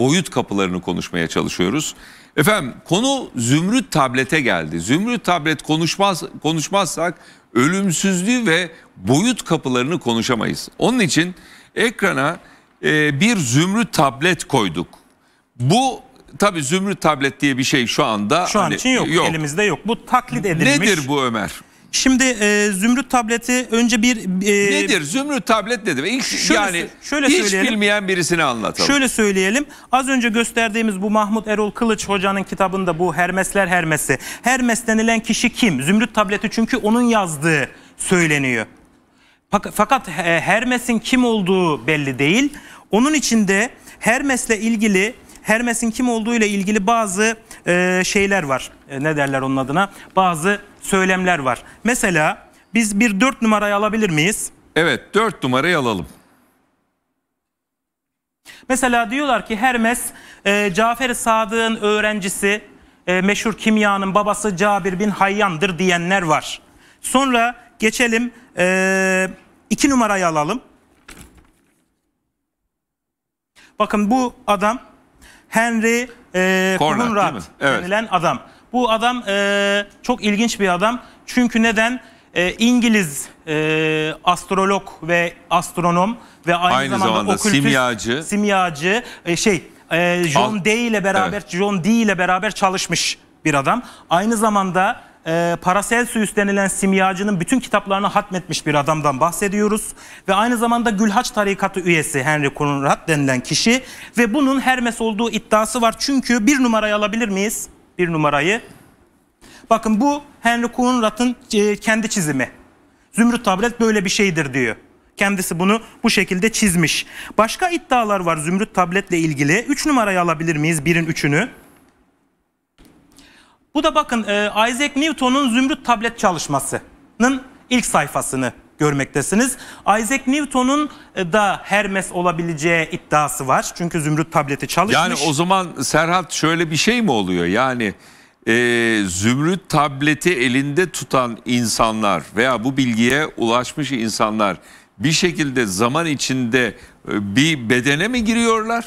boyut kapılarını konuşmaya çalışıyoruz. Efendim konu Zümrüt tablete geldi. Zümrüt tablet konuşmaz konuşmazsak ölümsüzlüğü ve boyut kapılarını konuşamayız. Onun için ekrana e, bir Zümrüt tablet koyduk. Bu tabii Zümrüt tablet diye bir şey şu anda şu an hani, için yok, yok elimizde yok. Bu taklit edilmiş. Nedir bu Ömer? Şimdi e, Zümrüt tableti önce bir e, nedir? Zümrüt tablet nedir? İlk şöyle, yani şöyle hiç söyleyelim. bilmeyen birisini anlatalım. Şöyle söyleyelim. Az önce gösterdiğimiz bu Mahmut Erol Kılıç hocanın kitabında bu Hermesler Hermesi. Hermes denilen kişi kim? Zümrüt tableti çünkü onun yazdığı söyleniyor. Fakat e, Hermes'in kim olduğu belli değil. Onun içinde Hermes'le ilgili Hermes'in kim olduğu ile ilgili bazı e, şeyler var. E, ne derler onun adına? Bazı söylemler var. Mesela biz bir dört numarayı alabilir miyiz? Evet dört numarayı alalım. Mesela diyorlar ki Hermes e, Cafer Sadık'ın öğrencisi e, meşhur kimyanın babası Cabir bin Hayyan'dır diyenler var. Sonra geçelim e, iki numarayı alalım. Bakın bu adam Henry e, Cornell, evet. denilen adam. Bu adam e, çok ilginç bir adam. Çünkü neden? E, İngiliz e, astrolog ve astronom ve aynı, Aynı zamanda, zamanda okültist, simyacı. simyacı e, şey e, John Al- Day ile beraber Evet. John Dee ile beraber çalışmış bir adam. Aynı zamanda e, Paracelsus denilen simyacının bütün kitaplarını hatmetmiş bir adamdan bahsediyoruz. Ve aynı zamanda Gülhaç tarikatı üyesi Henry Conrad denilen kişi. Ve bunun Hermes olduğu iddiası var. Çünkü bir numarayı alabilir miyiz? Bir numarayı. Bakın bu Henry Conrad'ın e, kendi çizimi. Zümrüt tablet böyle bir şeydir diyor. Kendisi bunu bu şekilde çizmiş. Başka iddialar var Zümrüt tabletle ilgili. üç numarayı alabilir miyiz? Birin üçünü. Bu da bakın e, Isaac Newton'un zümrüt tablet çalışmasının ilk sayfasını görmektesiniz. Isaac Newton'un e, da Hermes olabileceği iddiası var. Çünkü zümrüt tableti çalışmış. Yani o zaman Serhat şöyle bir şey mi oluyor? Yani e, zümrüt tableti elinde tutan insanlar veya bu bilgiye ulaşmış insanlar bir şekilde zaman içinde e, bir bedene mi giriyorlar?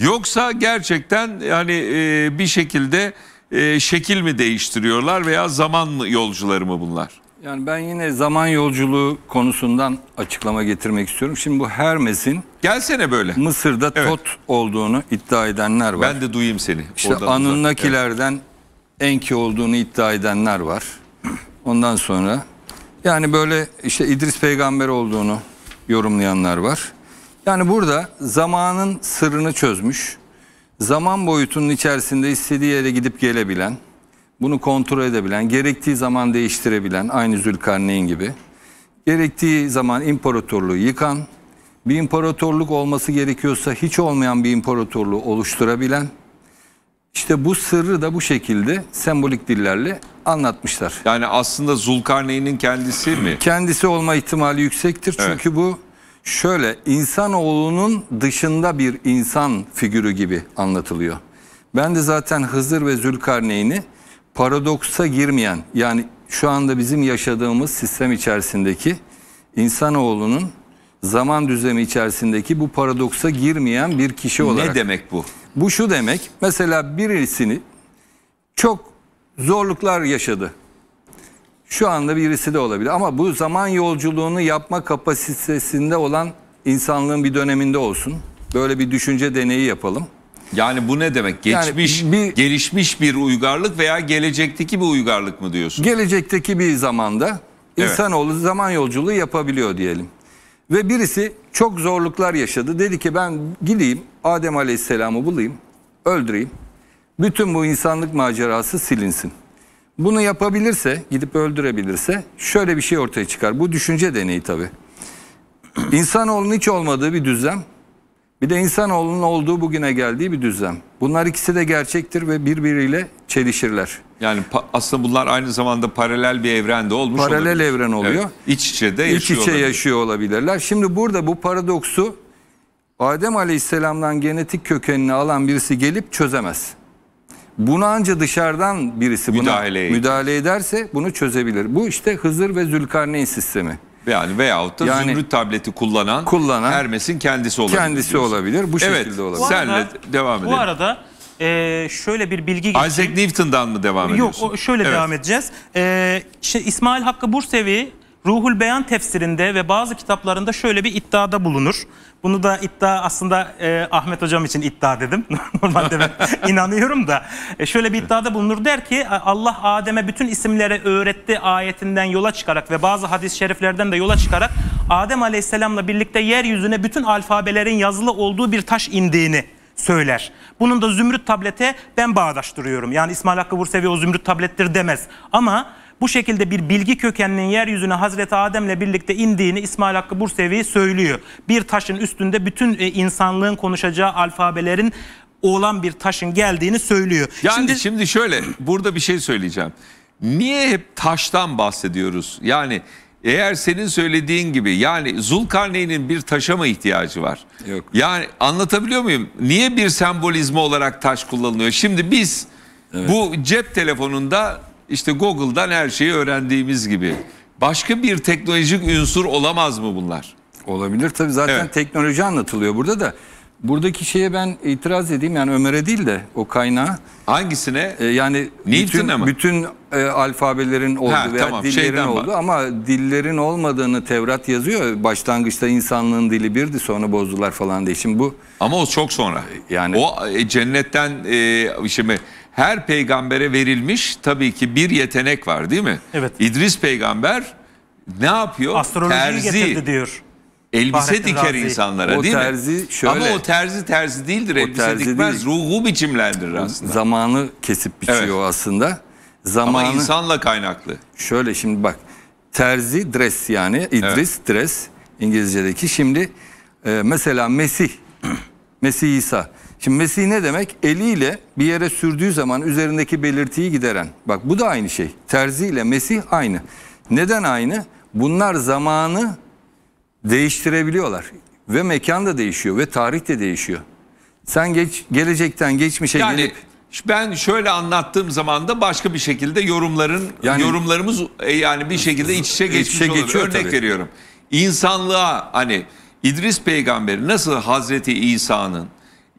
Yoksa gerçekten yani e, bir şekilde e, şekil mi değiştiriyorlar veya zaman mı yolcuları mı bunlar? Yani ben yine zaman yolculuğu konusundan açıklama getirmek istiyorum. Şimdi bu Hermes'in Gelsene böyle. Mısır'da evet. tot olduğunu iddia edenler var. Ben de duyayım seni. İşte Anunnakilerden evet. Enki olduğunu iddia edenler var. Ondan sonra yani böyle işte İdris peygamber olduğunu yorumlayanlar var. Yani burada zamanın sırrını çözmüş zaman boyutunun içerisinde istediği yere gidip gelebilen, bunu kontrol edebilen, gerektiği zaman değiştirebilen aynı Zülkarneyn gibi, gerektiği zaman imparatorluğu yıkan, bir imparatorluk olması gerekiyorsa hiç olmayan bir imparatorluğu oluşturabilen, işte bu sırrı da bu şekilde sembolik dillerle anlatmışlar. Yani aslında Zulkarneyn'in kendisi mi? Kendisi olma ihtimali yüksektir. Çünkü evet. bu şöyle insanoğlunun dışında bir insan figürü gibi anlatılıyor. Ben de zaten Hızır ve Zülkarneyn'i paradoksa girmeyen yani şu anda bizim yaşadığımız sistem içerisindeki insanoğlunun zaman düzlemi içerisindeki bu paradoksa girmeyen bir kişi olarak. Ne demek bu? Bu şu demek mesela birisini çok zorluklar yaşadı. Şu anda birisi de olabilir ama bu zaman yolculuğunu yapma kapasitesinde olan insanlığın bir döneminde olsun. Böyle bir düşünce deneyi yapalım. Yani bu ne demek? Geçmiş, yani bir, gelişmiş bir uygarlık veya gelecekteki bir uygarlık mı diyorsun? Gelecekteki bir zamanda evet. insanoğlu zaman yolculuğu yapabiliyor diyelim. Ve birisi çok zorluklar yaşadı. Dedi ki ben gideyim Adem Aleyhisselam'ı bulayım, öldüreyim. Bütün bu insanlık macerası silinsin. Bunu yapabilirse, gidip öldürebilirse şöyle bir şey ortaya çıkar. Bu düşünce deneyi tabii. İnsanoğlunun hiç olmadığı bir düzlem. Bir de insanoğlunun olduğu bugüne geldiği bir düzlem. Bunlar ikisi de gerçektir ve birbiriyle çelişirler. Yani aslında bunlar aynı zamanda paralel bir evrende olmuş Paralel olabilir. evren oluyor. Evet, iç içe de yaşıyor İç içe olabilir. yaşıyor olabilirler. Şimdi burada bu paradoksu Adem Aleyhisselam'dan genetik kökenini alan birisi gelip çözemez. Bunu anca dışarıdan birisi buna müdahale, ederse bunu çözebilir. Bu işte Hızır ve Zülkarneyn sistemi. Yani veyahut da yani, zümrüt tableti kullanan, kullanan Hermes'in kendisi olabilir. Kendisi diyorsun. olabilir. Bu evet, şekilde olabilir. Senle devam edelim. Bu arada e, şöyle bir bilgi geçeyim. Isaac Newton'dan mı devam Yok, ediyorsun? Yok şöyle evet. devam edeceğiz. E, işte İsmail Hakkı Bursevi Ruhul Beyan tefsirinde ve bazı kitaplarında şöyle bir iddiada bulunur. Bunu da iddia aslında e, Ahmet hocam için iddia dedim. Normalde ben inanıyorum da. E, şöyle bir iddiada bulunur der ki Allah Adem'e bütün isimlere öğretti ayetinden yola çıkarak ve bazı hadis-i şeriflerden de yola çıkarak Adem Aleyhisselam'la birlikte yeryüzüne bütün alfabelerin yazılı olduğu bir taş indiğini söyler. Bunun da zümrüt tablete ben bağdaştırıyorum. Yani İsmail Hakkı Bursevi o zümrüt tablettir demez. Ama bu şekilde bir bilgi kökeninin yeryüzüne Hazreti Adem'le birlikte indiğini İsmail Hakkı Bursevi söylüyor. Bir taşın üstünde bütün e, insanlığın konuşacağı alfabelerin olan bir taşın geldiğini söylüyor. Yani şimdi, şimdi şöyle burada bir şey söyleyeceğim. Niye hep taştan bahsediyoruz? Yani eğer senin söylediğin gibi yani Zulkarneyn'in bir taşa mı ihtiyacı var? Yok. Yani anlatabiliyor muyum? Niye bir sembolizma olarak taş kullanılıyor? Şimdi biz evet. bu cep telefonunda işte Google'dan her şeyi öğrendiğimiz gibi. Başka bir teknolojik ünsur olamaz mı bunlar? Olabilir tabi zaten evet. teknoloji anlatılıyor burada da. Buradaki şeye ben itiraz edeyim yani Ömer'e değil de o kaynağı Hangisine? Ee, yani bütün, bütün e, alfabelerin oldu veya tamam, dillerin oldu ama dillerin olmadığını Tevrat yazıyor. Başlangıçta insanlığın dili birdi sonra bozdular falan diye. Şimdi bu Ama o çok sonra. E, yani o e, cennetten e, şimdi her peygambere verilmiş tabii ki bir yetenek var değil mi? Evet. İdris peygamber ne yapıyor? Astrolojiyi Terzi. getirdi diyor. Elbise Fahrettin diker Razi. insanlara o değil terzi mi? Şöyle, Ama o terzi terzi değildir. O elbise terzi dikmez. Değil. Ruhu biçimlendirir aslında. Zamanı kesip biçiyor evet. aslında. Zamanı, Ama insanla kaynaklı. Şöyle şimdi bak. Terzi dress yani. İdris evet. dress İngilizce'deki. Şimdi e, mesela Mesih. Mesih İsa. Şimdi Mesih ne demek? Eliyle bir yere sürdüğü zaman üzerindeki belirtiyi gideren. Bak bu da aynı şey. Terzi ile Mesih aynı. Neden aynı? Bunlar zamanı değiştirebiliyorlar. Ve mekan da değişiyor ve tarih de değişiyor. Sen geç, gelecekten geçmişe yani, gelip ben şöyle anlattığım zaman da başka bir şekilde yorumların yani, yorumlarımız e, yani bir şekilde iç içe geçmiş içe olur. Geçiyor, Örnek tabii. veriyorum. İnsanlığa hani İdris peygamber nasıl Hazreti İsa'nın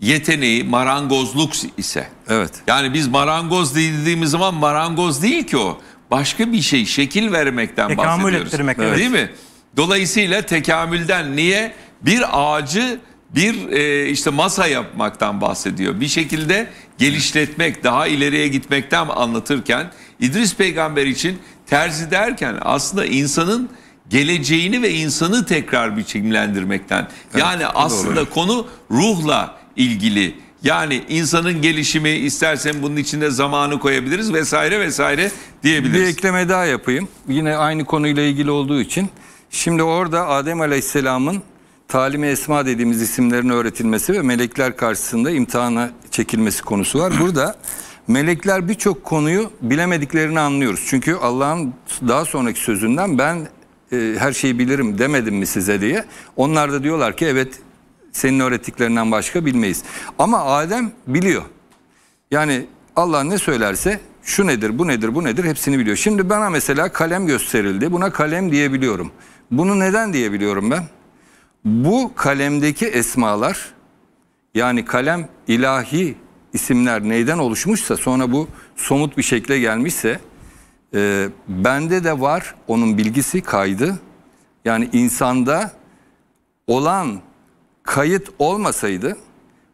yeteneği marangozluk ise. Evet. Yani biz marangoz dediğimiz zaman marangoz değil ki o. Başka bir şey şekil vermekten Tekamül bahsediyoruz. ettirmek. Evet. Değil mi? Dolayısıyla tekamülden niye bir ağacı bir e, işte masa yapmaktan bahsediyor. Bir şekilde geliştirmek, daha ileriye gitmekten anlatırken İdris peygamber için terzi derken aslında insanın geleceğini ve insanı tekrar biçimlendirmekten. Evet, yani aslında doğru. konu ruhla, ilgili. Yani insanın gelişimi istersen bunun içinde zamanı koyabiliriz vesaire vesaire diyebiliriz. Bir ekleme daha yapayım. Yine aynı konuyla ilgili olduğu için. Şimdi orada Adem Aleyhisselam'ın talimi esma dediğimiz isimlerin öğretilmesi ve melekler karşısında imtihana çekilmesi konusu var. Burada melekler birçok konuyu bilemediklerini anlıyoruz. Çünkü Allah'ın daha sonraki sözünden ben e, her şeyi bilirim demedim mi size diye. Onlar da diyorlar ki evet senin öğrettiklerinden başka bilmeyiz. Ama Adem biliyor. Yani Allah ne söylerse şu nedir, bu nedir, bu nedir hepsini biliyor. Şimdi bana mesela kalem gösterildi. Buna kalem diyebiliyorum. Bunu neden diyebiliyorum ben? Bu kalemdeki esmalar yani kalem ilahi isimler neyden oluşmuşsa sonra bu somut bir şekle gelmişse e, bende de var onun bilgisi kaydı. Yani insanda olan kayıt olmasaydı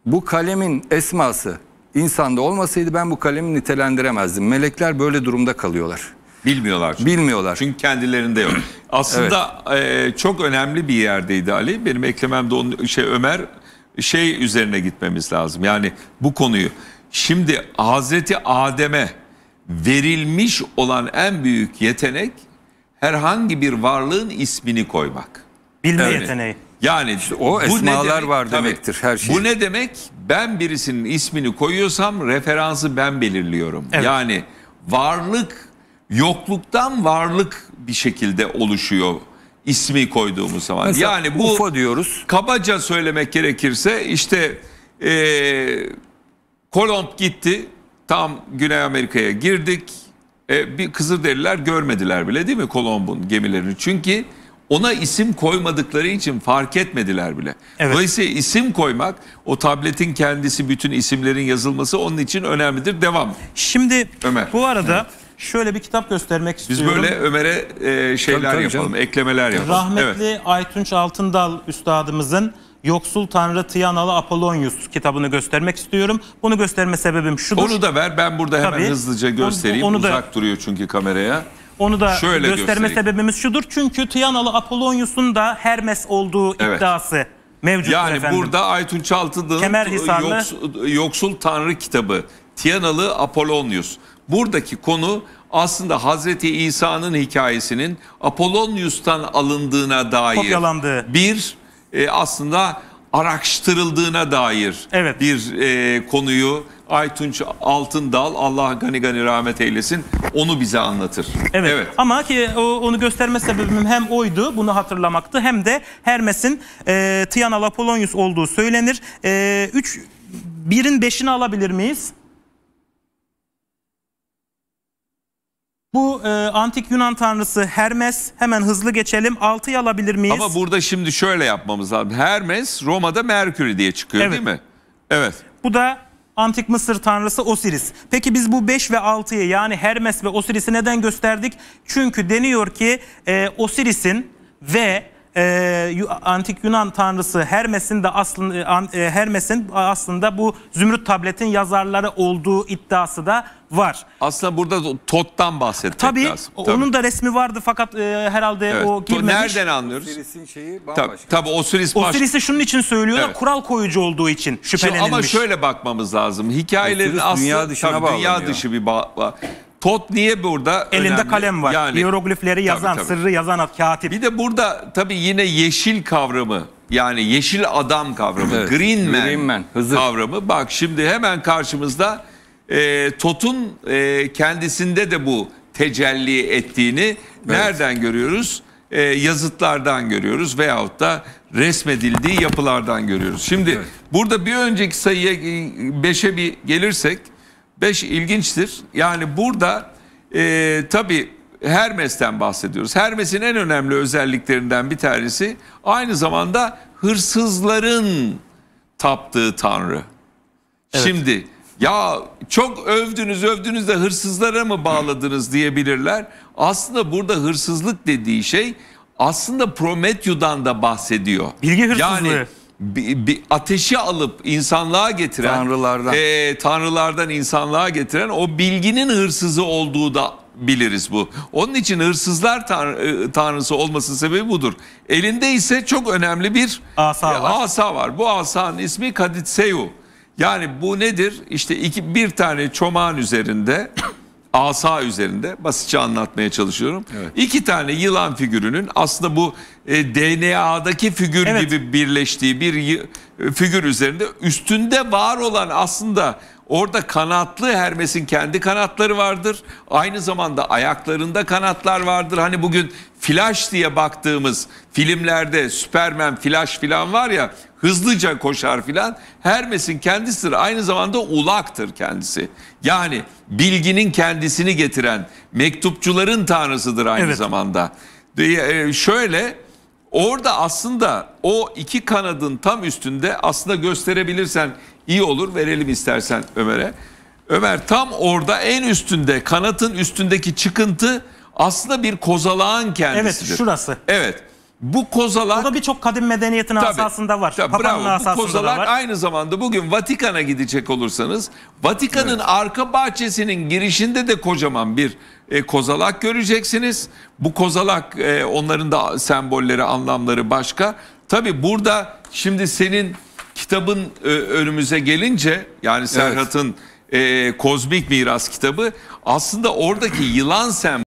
bu kalemin esması insanda olmasaydı ben bu kalemi nitelendiremezdim. Melekler böyle durumda kalıyorlar. Bilmiyorlar. Bilmiyorlar. Çünkü kendilerinde yok. Aslında evet. e, çok önemli bir yerdeydi Ali. Benim eklememde de onun şey Ömer şey üzerine gitmemiz lazım. Yani bu konuyu. Şimdi Hazreti Adem'e verilmiş olan en büyük yetenek herhangi bir varlığın ismini koymak. Bilme Öyle. yeteneği. Yani işte o bu esmalar var demektir her şey. Bu ne demek? Ben birisinin ismini koyuyorsam referansı ben belirliyorum. Evet. Yani varlık yokluktan varlık bir şekilde oluşuyor ismi koyduğumuz zaman. Mesela yani bu UFO diyoruz. Kabaca söylemek gerekirse işte ee, Kolomb gitti. Tam Güney Amerika'ya girdik. E, bir Kızılderililer görmediler bile değil mi Kolomb'un gemilerini? Çünkü ona isim koymadıkları için fark etmediler bile. Evet. Dolayısıyla isim koymak o tabletin kendisi bütün isimlerin yazılması onun için önemlidir. Devam. Şimdi Ömer. bu arada evet. şöyle bir kitap göstermek istiyorum. Biz böyle Ömer'e e, şeyler tabii, tabii yapalım, canım. eklemeler yapalım. Rahmetli evet. Aytunç Altındal üstadımızın Yoksul Tanrı Tiyanalı Apollonius kitabını göstermek istiyorum. Bunu gösterme sebebim şudur. Onu da ver ben burada hemen Tabii, hızlıca göstereyim. Onu, da... Uzak duruyor çünkü kameraya. Onu da Şöyle gösterme göstereyim. sebebimiz şudur. Çünkü Tıyanalı Apollonius'un da Hermes olduğu Evet. iddiası mevcut Yani efendim. burada Aytun Çaltıdı'nın e, yoksul, e, yoksul Tanrı kitabı Tiyanalı Apollonius. Buradaki konu aslında Hazreti İsa'nın hikayesinin Apollonius'tan alındığına dair Kopyalandığı. bir e, aslında araştırıldığına dair Evet. bir e, konuyu Aytunç Altındal Allah gani gani rahmet eylesin onu bize anlatır. Evet, evet. ama ki onu gösterme sebebim hem oydu bunu hatırlamaktı hem de Hermes'in e, Tiana Lapolonius olduğu söylenir. e, üç, birin beşini alabilir miyiz? Bu e, antik Yunan tanrısı Hermes hemen hızlı geçelim 6'yı alabilir miyiz? Ama burada şimdi şöyle yapmamız lazım. Hermes Roma'da Merkür diye çıkıyor evet. değil mi? Evet. Bu da Antik Mısır tanrısı Osiris. Peki biz bu 5 ve 6'yı yani Hermes ve Osiris'i neden gösterdik? Çünkü deniyor ki e, Osiris'in ve e, antik Yunan tanrısı Hermes'in de aslında e, e, Hermes'in aslında bu Zümrüt tabletin yazarları olduğu iddiası da var. Aslında burada TOT'tan bahsetmek tabii, lazım. Tabii onun da resmi vardı fakat e, herhalde evet. o girmemiş. Nereden anlıyoruz? Osiris'in şeyi bambaşka. Tabii, tabii Osiris baş... Osiris'i şunun için söylüyor evet. da kural koyucu olduğu için şüphelenilmiş. Şimdi ama şöyle bakmamız lazım. Hikayelerin aslında dünya, dışına tabii, dünya dışı bir bağ... Tot niye burada Elinde önemli? kalem var. Yani, Hieroglifleri yazan, tabii, tabii. sırrı yazan katip. Bir de burada tabii yine yeşil kavramı yani yeşil adam kavramı, evet, Green Man, Green Man Hızır. kavramı. Bak şimdi hemen karşımızda e, TOT'un e, kendisinde de bu tecelli ettiğini evet. nereden görüyoruz? E, yazıtlardan görüyoruz veyahut da resmedildiği yapılardan görüyoruz. Şimdi evet. burada bir önceki sayıya 5'e bir gelirsek 5 ilginçtir. Yani burada e, tabii Hermes'ten bahsediyoruz. Hermes'in en önemli özelliklerinden bir tanesi aynı zamanda hırsızların taptığı tanrı. Evet. Şimdi ya çok övdünüz övdünüz de hırsızlara mı bağladınız diyebilirler. Aslında burada hırsızlık dediği şey aslında Prometheus'dan da bahsediyor. Bilgi hırsızlığı. Yani bir, bir ateşi alıp insanlığa getiren tanrılardan e, tanrılardan insanlığa getiren o bilginin hırsızı olduğu da biliriz bu. Onun için hırsızlar tanrı, e, tanrısı olmasının sebebi budur. Elinde ise çok önemli bir asa var. E, asa var. Bu asanın ismi Kaditseyu. Yani bu nedir? İşte iki, bir tane çomağın üzerinde, asa üzerinde basitçe anlatmaya çalışıyorum. Evet. İki tane yılan figürünün aslında bu e, DNA'daki figür evet. gibi birleştiği bir figür üzerinde üstünde var olan aslında Orada kanatlı Hermes'in kendi kanatları vardır. Aynı zamanda ayaklarında kanatlar vardır. Hani bugün Flash diye baktığımız filmlerde Superman, Flash filan var ya hızlıca koşar filan. Hermes'in kendisidir. Aynı zamanda ulaktır kendisi. Yani bilginin kendisini getiren mektupçuların tanrısıdır aynı evet. zamanda. E, şöyle orada aslında o iki kanadın tam üstünde aslında gösterebilirsen İyi olur verelim istersen Ömer'e. Ömer tam orada en üstünde kanatın üstündeki çıkıntı aslında bir kozalağın kendisidir. Evet şurası. Evet. Bu kozalak... O da birçok kadim medeniyetinin tabii, asasında var. Tabii, Papa'nın asasında kozalak var. aynı zamanda bugün Vatikan'a gidecek olursanız Vatikan'ın evet. arka bahçesinin girişinde de kocaman bir e, kozalak göreceksiniz. Bu kozalak e, onların da sembolleri, anlamları başka. Tabi burada şimdi senin kitabın e, önümüze gelince yani Serhat'ın e, Kozmik Miras kitabı aslında oradaki yılan sem